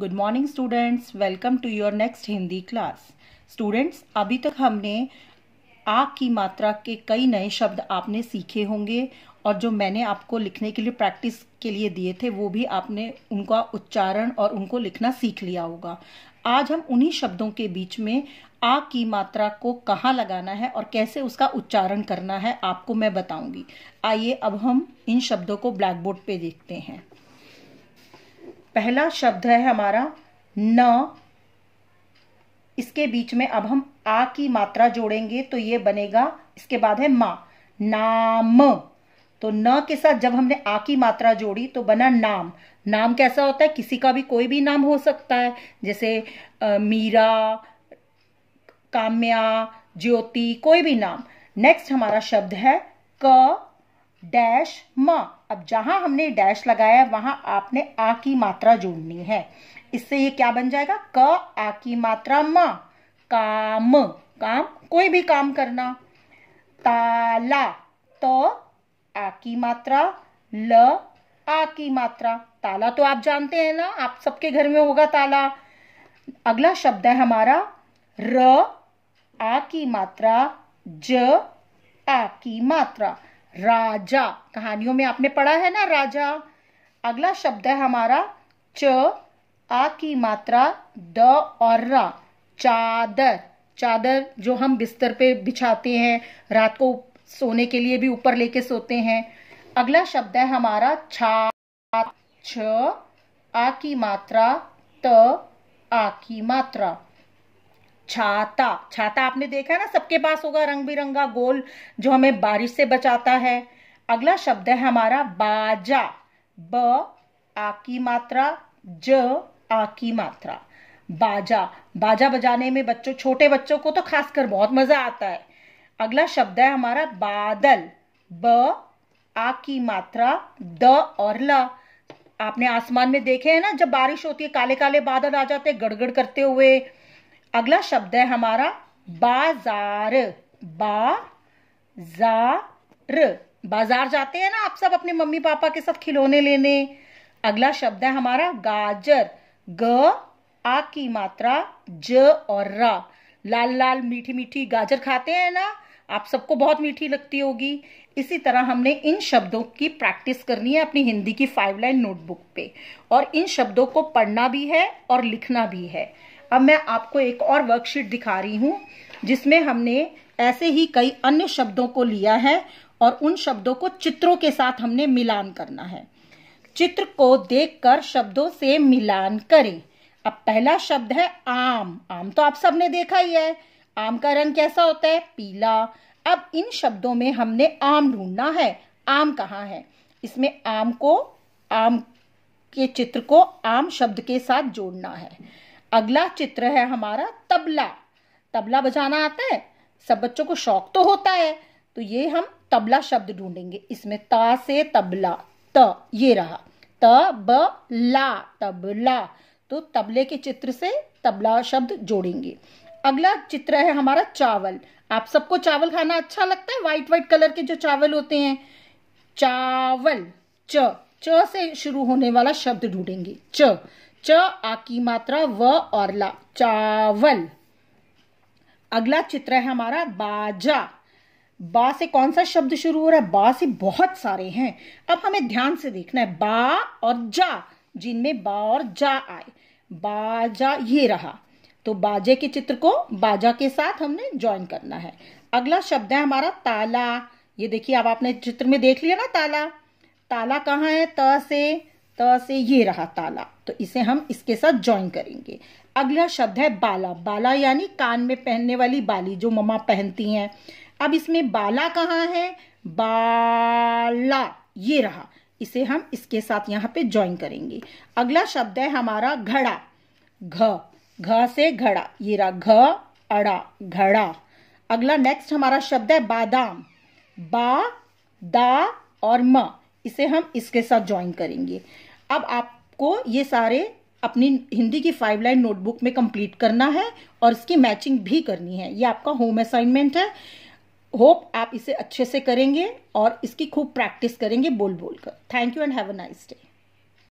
good morning students welcome to your next Hindi class students अभी तक हमने आग की मात्रा के कई नए शब्द आपने सीखे होंगे और जो मैंने आपको लिखने के लिए प्रैक्टिस के लिए दिए थे वो भी आपने उनका उच्चारण और उनको लिखना सीख लिया होगा आज हम उन्हीं शब्दों के बीच में आग की मात्रा को कहाँ लगाना है और कैसे उसका उच्चारण करना है आपको मैं बताऊंगी आइए अब हम इन शब्दों को ब्लैक बोर्ड पे देखते हैं पहला शब्द है हमारा न इसके बीच में अब हम आ की मात्रा जोड़ेंगे तो ये बनेगा इसके बाद है मा नाम तो न के साथ जब हमने आ की मात्रा जोड़ी तो बना नाम नाम कैसा होता है किसी का भी कोई भी नाम हो सकता है जैसे आ, मीरा काम्या ज्योति कोई भी नाम नेक्स्ट हमारा शब्द है क डैश म अब जहां हमने डैश लगाया है वहां आपने आ की मात्रा जोड़नी है इससे ये क्या बन जाएगा क आ की मात्रा म काम काम कोई भी काम करना ताला त तो, आ की मात्रा ल आ की मात्रा ताला तो आप जानते हैं ना आप सबके घर में होगा ताला अगला शब्द है हमारा र आ की मात्रा ज आ की मात्रा राजा कहानियों में आपने पढ़ा है ना राजा अगला शब्द है हमारा च आ की मात्रा द और रा चादर चादर जो हम बिस्तर पे बिछाते हैं रात को सोने के लिए भी ऊपर लेके सोते हैं अगला शब्द है हमारा छा छ आ की मात्रा त आ की मात्रा छाता छाता आपने देखा है ना सबके पास होगा रंग बिरंगा गोल जो हमें बारिश से बचाता है अगला शब्द है हमारा बाजा ब आ की मात्रा ज आ की मात्रा बाजा बाजा बजाने में बच्चों छोटे बच्चों को तो खासकर बहुत मजा आता है अगला शब्द है हमारा बादल ब आ की मात्रा द और ल आपने आसमान में देखे हैं ना जब बारिश होती है काले काले बादल आ जाते हैं गड़गड़ करते हुए अगला शब्द है हमारा बाजार बा बाजार जाते हैं ना आप सब अपने मम्मी पापा के साथ खिलौने लेने अगला शब्द है हमारा गाजर ग आ की मात्रा ज और रा लाल लाल मीठी मीठी गाजर खाते हैं ना आप सबको बहुत मीठी लगती होगी इसी तरह हमने इन शब्दों की प्रैक्टिस करनी है अपनी हिंदी की फाइव लाइन नोटबुक पे और इन शब्दों को पढ़ना भी है और लिखना भी है अब मैं आपको एक और वर्कशीट दिखा रही हूँ जिसमें हमने ऐसे ही कई अन्य शब्दों को लिया है और उन शब्दों को चित्रों के साथ हमने मिलान करना है चित्र को देखकर शब्दों से मिलान करें अब पहला शब्द है आम आम तो आप सबने देखा ही है आम का रंग कैसा होता है पीला अब इन शब्दों में हमने आम ढूंढना है आम कहाँ है इसमें आम को आम के चित्र को आम शब्द के साथ जोड़ना है अगला चित्र है हमारा तबला तबला बजाना आता है सब बच्चों को शौक तो होता है तो ये हम तबला शब्द ढूंढेंगे इसमें ता से तबला त ये रहा त ब ला तबला तो तबले के चित्र से तबला शब्द जोड़ेंगे अगला चित्र है हमारा चावल आप सबको चावल खाना अच्छा लगता है व्हाइट व्हाइट कलर के जो चावल होते हैं चावल च च से शुरू होने वाला शब्द ढूंढेंगे च च आ की मात्रा व और ला चावल अगला चित्र है हमारा बाजा बा से कौन सा शब्द शुरू हो रहा है बा से बहुत सारे हैं अब हमें ध्यान से देखना है बा और जा जिनमें बा और जा आए बाजा ये रहा तो बाजे के चित्र को बाजा के साथ हमने ज्वाइन करना है अगला शब्द है हमारा ताला ये देखिए अब आपने चित्र में देख लिया ना ताला ताला कहाँ है त से तो से ये रहा ताला तो इसे हम इसके साथ ज्वाइन करेंगे अगला शब्द है बाला बाला यानी कान में पहनने वाली बाली जो ममा पहनती हैं अब इसमें बाला कहाँ है बाला ये रहा इसे हम इसके साथ यहाँ पे ज्वाइन करेंगे अगला शब्द है हमारा घड़ा घ घ से घड़ा ये रहा घ अड़ा घड़ा अगला नेक्स्ट हमारा शब्द है बादाम बा दा और म इसे हम इसके साथ ज्वाइन करेंगे अब आपको ये सारे अपनी हिंदी की फाइव लाइन नोटबुक में कंप्लीट करना है और इसकी मैचिंग भी करनी है ये आपका होम असाइनमेंट है होप आप इसे अच्छे से करेंगे और इसकी खूब प्रैक्टिस करेंगे बोल बोल कर thank you and have a nice day